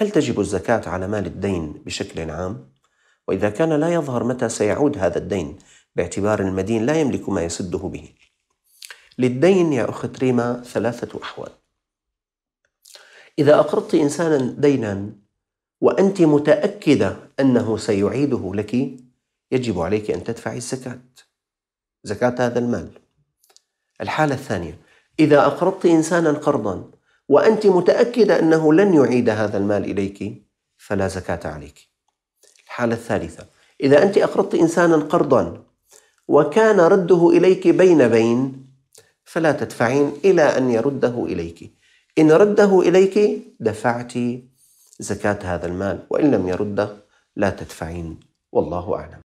هل تجب الزكاة على مال الدين بشكل عام؟ وإذا كان لا يظهر متى سيعود هذا الدين باعتبار المدين لا يملك ما يسده به. للدين يا أخت ريما ثلاثة أحوال. إذا أقرضت إنسانا دينا وأنت متأكدة أنه سيعيده لك يجب عليك أن تدفعي الزكاة. زكاة هذا المال. الحالة الثانية إذا أقرضت إنسانا قرضا وأنت متأكدة أنه لن يعيد هذا المال إليك فلا زكاة عليك الحالة الثالثة إذا أنت أقرضت إنسانا قرضا وكان رده إليك بين بين فلا تدفعين إلى أن يرده إليك إن رده إليك دفعت زكاة هذا المال وإن لم يرده لا تدفعين والله أعلم